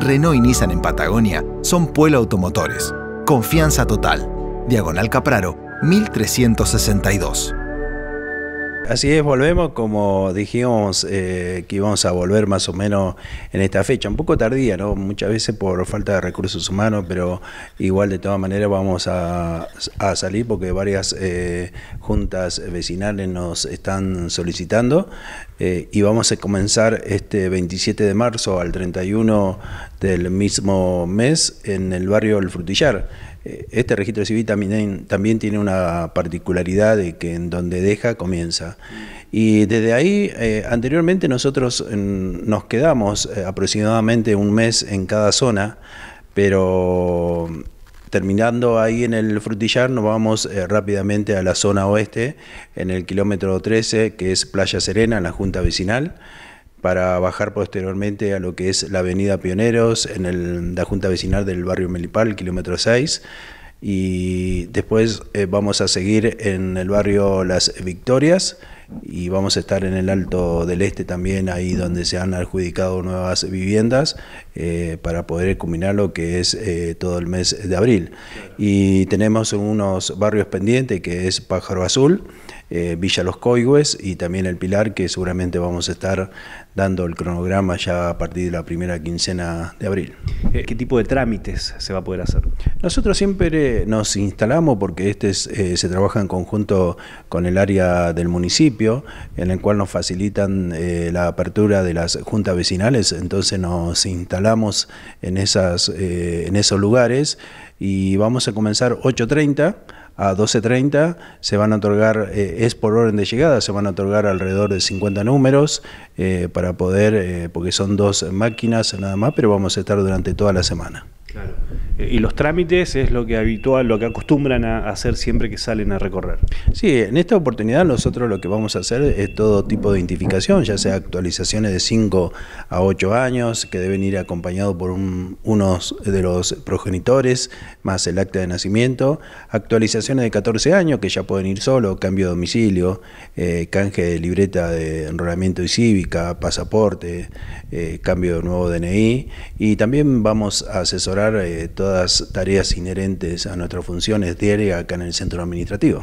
Renault y Nissan en Patagonia son Pueblo Automotores. Confianza total. Diagonal Capraro, 1362. Así es, volvemos como dijimos eh, que íbamos a volver más o menos en esta fecha, un poco tardía, ¿no? Muchas veces por falta de recursos humanos, pero igual de todas maneras vamos a, salir porque varias eh, juntas vecinales nos están solicitando eh, y vamos a comenzar este 27 de marzo al 31 del mismo mes en el barrio El Frutillar. Eh, este registro civil también, tiene una particularidad de que en donde deja comienza. Y desde ahí, eh, anteriormente nosotros nos quedamos eh, aproximadamente un mes en cada zona, pero terminando ahí en el Frutillar, nos vamos rápidamente a la zona oeste, en el kilómetro 13, que es Playa Serena, en la Junta Vecinal para bajar posteriormente a lo que es la avenida Pioneros, en la Junta Vecinal del Barrio Melipal, kilómetro 6. Y después eh, vamos a seguir en el barrio Las Victorias y vamos a estar en el Alto del Este también, ahí donde se han adjudicado nuevas viviendas eh, para poder culminar lo que es eh, todo el mes de abril. Y tenemos unos barrios pendientes que es Pájaro Azul eh, Villa Los Coigües y también El Pilar, que seguramente vamos a estar dando el cronograma ya a partir de la primera quincena de abril. Eh, ¿Qué tipo de trámites se va a poder hacer? Nosotros siempre nos instalamos porque este eh, se trabaja en conjunto con el área del municipio, en el cual nos facilitan la apertura de las juntas vecinales, entonces nos instalamos en, esas, en esos lugares y vamos a comenzar 8.30 a 12.30 se van a otorgar, eh, es por orden de llegada, se van a otorgar alrededor de 50 números eh, para poder, eh, porque son dos máquinas nada más, pero vamos a estar durante toda la semana. Eh, y los trámites es lo que habitual, lo que acostumbran a hacer siempre que salen a recorrer. Sí, en esta oportunidad nosotros lo que vamos a hacer es todo tipo de identificación, ya sea actualizaciones de 5 a 8 años, que deben ir acompañados por un, unos de los progenitores, más el acta de nacimiento, actualizaciones de 14 años, que ya pueden ir solo, cambio de domicilio, eh, canje de libreta de enrolamiento y cívica, pasaporte, eh, cambio de nuevo DNI, y también vamos a asesorar todas todas tareas inherentes a nuestras funciones diarias acá en el centro administrativo.